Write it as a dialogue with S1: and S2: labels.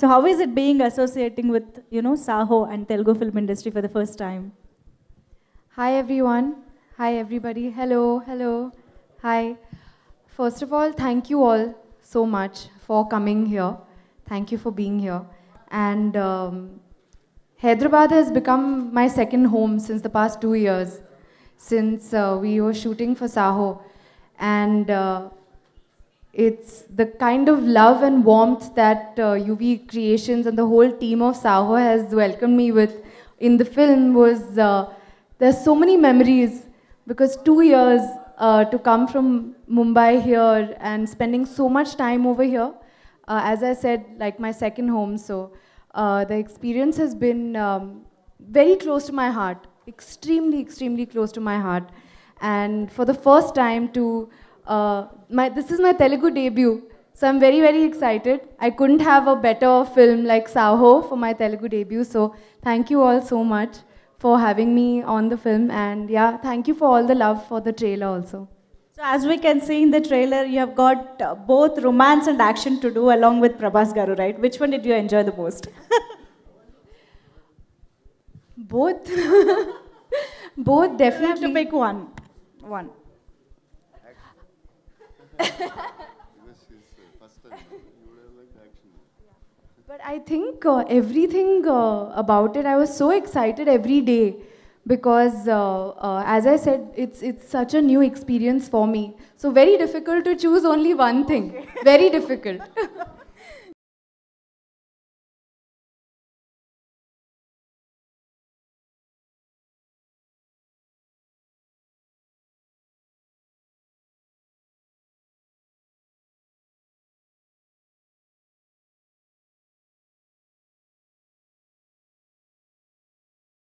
S1: So how is it being associating with, you know, Saho and Telugu film industry for the first
S2: time? Hi everyone. Hi everybody. Hello, hello. Hi. First of all, thank you all so much for coming here. Thank you for being here. And um, Hyderabad has become my second home since the past two years, since uh, we were shooting for Saho. And uh, it's the kind of love and warmth that uh, UV Creations and the whole team of Saho has welcomed me with in the film was uh, there's so many memories because two years uh, to come from Mumbai here and spending so much time over here, uh, as I said, like my second home. So uh, the experience has been um, very close to my heart, extremely, extremely close to my heart. And for the first time to uh, my, this is my Telugu debut, so I'm very, very excited. I couldn't have a better film like Saho for my Telugu debut, so thank you all so much for having me on the film, and yeah, thank you for all the love for the trailer also. So as
S1: we can see in the trailer, you have got uh, both romance and action to do along with Prabhas Garu, right? Which one did you enjoy the most? both. both definitely. You have to pick one. One.
S2: Uh, but I think uh, everything uh, about it, I was so excited every day because, uh, uh, as I said, it's it's such a new experience for me. So very difficult to choose only one thing. Okay. Very difficult.